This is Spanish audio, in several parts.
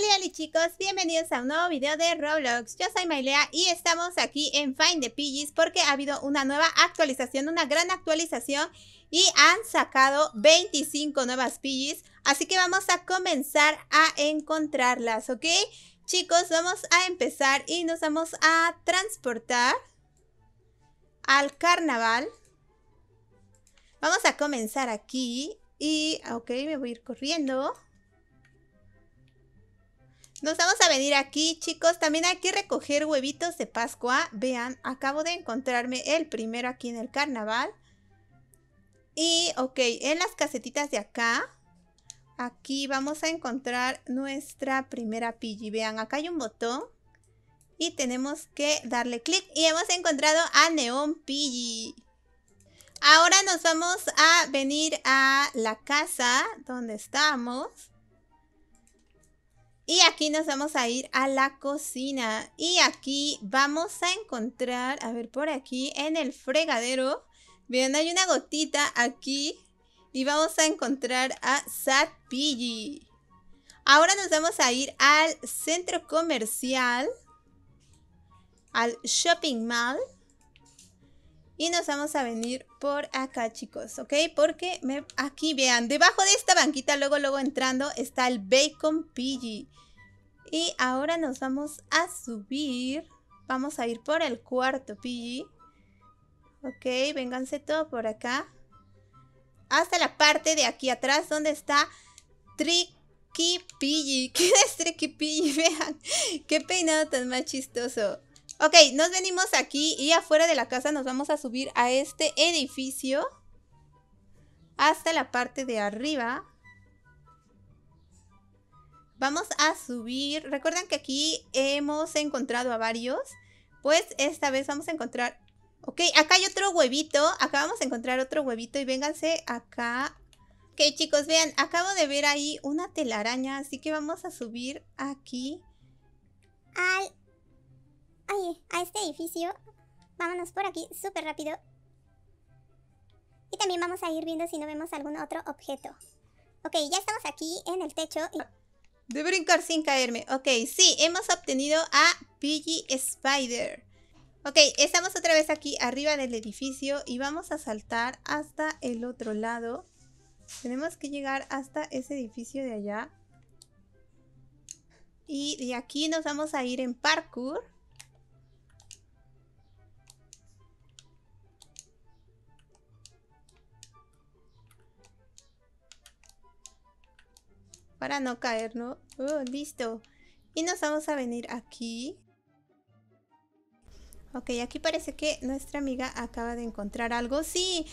Hola, hola chicos, bienvenidos a un nuevo video de Roblox. Yo soy Mailea y estamos aquí en Find the Piggies porque ha habido una nueva actualización, una gran actualización y han sacado 25 nuevas Piggies Así que vamos a comenzar a encontrarlas, ¿ok? Chicos, vamos a empezar y nos vamos a transportar al carnaval. Vamos a comenzar aquí y, ah, ok, me voy a ir corriendo. Nos vamos a venir aquí, chicos. También hay que recoger huevitos de Pascua. Vean, acabo de encontrarme el primero aquí en el carnaval. Y, ok, en las casetitas de acá, aquí vamos a encontrar nuestra primera Pidgey. Vean, acá hay un botón y tenemos que darle clic. Y hemos encontrado a Neon Pidgey. Ahora nos vamos a venir a la casa donde estamos. Y aquí nos vamos a ir a la cocina. Y aquí vamos a encontrar, a ver, por aquí en el fregadero. Vean, hay una gotita aquí. Y vamos a encontrar a Sad Piggy. Ahora nos vamos a ir al centro comercial. Al shopping mall. Y nos vamos a venir por acá, chicos, ¿ok? Porque aquí, vean, debajo de esta banquita, luego, luego entrando, está el Bacon Piggy. Y ahora nos vamos a subir. Vamos a ir por el cuarto, Pidgey. Ok, vénganse todo por acá. Hasta la parte de aquí atrás donde está Tricky Pidgey. ¿Qué es Tricky Pidgey? Vean, qué peinado tan más chistoso. Ok, nos venimos aquí y afuera de la casa nos vamos a subir a este edificio. Hasta la parte de arriba. Vamos a subir, recuerdan que aquí hemos encontrado a varios, pues esta vez vamos a encontrar, ok, acá hay otro huevito, acá vamos a encontrar otro huevito y vénganse acá. Ok chicos, vean, acabo de ver ahí una telaraña, así que vamos a subir aquí. Al... a este edificio. Vámonos por aquí súper rápido. Y también vamos a ir viendo si no vemos algún otro objeto. Ok, ya estamos aquí en el techo. Y... De brincar sin caerme. Ok, sí, hemos obtenido a Piggy Spider. Ok, estamos otra vez aquí arriba del edificio y vamos a saltar hasta el otro lado. Tenemos que llegar hasta ese edificio de allá. Y de aquí nos vamos a ir en parkour. Para no caer, ¿no? Oh, listo. Y nos vamos a venir aquí. Ok, aquí parece que nuestra amiga acaba de encontrar algo. ¡Sí!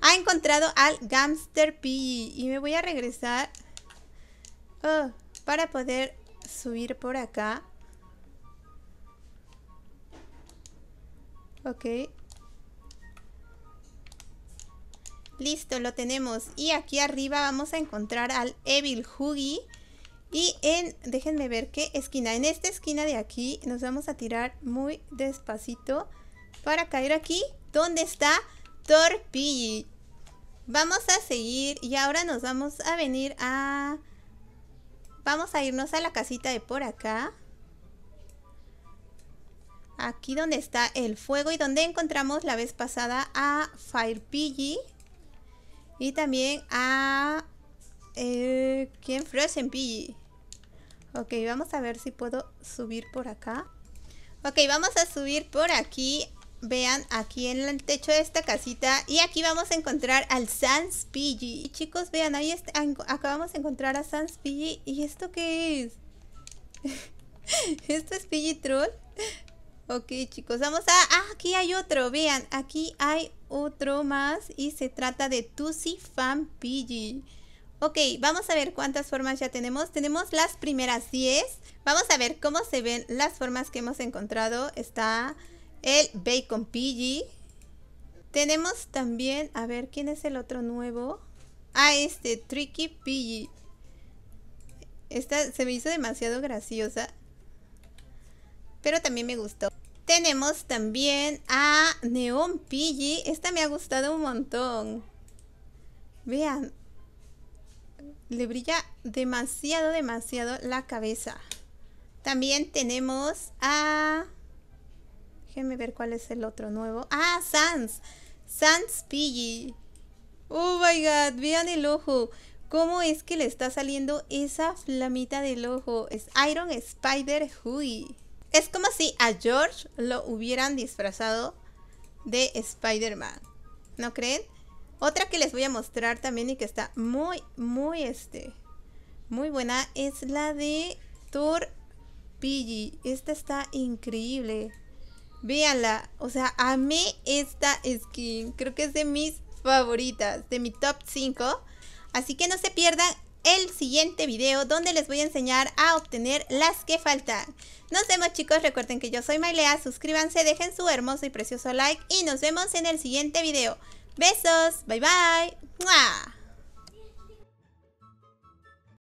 Ha encontrado al Gamster P. Y me voy a regresar. Oh, para poder subir por acá. Ok. Listo, lo tenemos. Y aquí arriba vamos a encontrar al Evil Huggy. Y en, déjenme ver qué esquina. En esta esquina de aquí nos vamos a tirar muy despacito para caer aquí. donde está Torpilli? Vamos a seguir y ahora nos vamos a venir a... Vamos a irnos a la casita de por acá. Aquí donde está el fuego y donde encontramos la vez pasada a Piggy. Y también a... Eh, ¿Quién? en Piggy. Ok, vamos a ver si puedo subir por acá. Ok, vamos a subir por aquí. Vean, aquí en el techo de esta casita. Y aquí vamos a encontrar al Sans Pidgey. Y chicos, vean, ahí está, acabamos de encontrar a Sans Pidgey. ¿Y esto qué es? ¿Esto es Pidgey Troll? Ok, chicos, vamos a... Ah, aquí hay otro, vean. Aquí hay otro más y se trata de Tusi Fan Pidgey. Ok, vamos a ver cuántas formas ya tenemos. Tenemos las primeras 10. Vamos a ver cómo se ven las formas que hemos encontrado. Está el Bacon Pidgey. Tenemos también, a ver, ¿quién es el otro nuevo? Ah, este, Tricky Pidgey. Esta se me hizo demasiado graciosa. Pero también me gustó. Tenemos también a Neon Pidgey. Esta me ha gustado un montón. Vean. Le brilla demasiado, demasiado la cabeza. También tenemos a... Déjenme ver cuál es el otro nuevo. Ah, Sans. Sans Pidgey. Oh my god, vean el ojo. ¿Cómo es que le está saliendo esa flamita del ojo? Es Iron Spider Hui. Es como si a George lo hubieran disfrazado de Spider-Man. ¿No creen? Otra que les voy a mostrar también y que está muy, muy este. Muy buena. Es la de Tour Pidgey. Esta está increíble. Véanla. O sea, amé esta skin. Creo que es de mis favoritas. De mi top 5. Así que no se pierdan el siguiente video donde les voy a enseñar a obtener las que faltan. Nos vemos chicos, recuerden que yo soy Mailea, suscríbanse, dejen su hermoso y precioso like y nos vemos en el siguiente video. Besos, bye bye.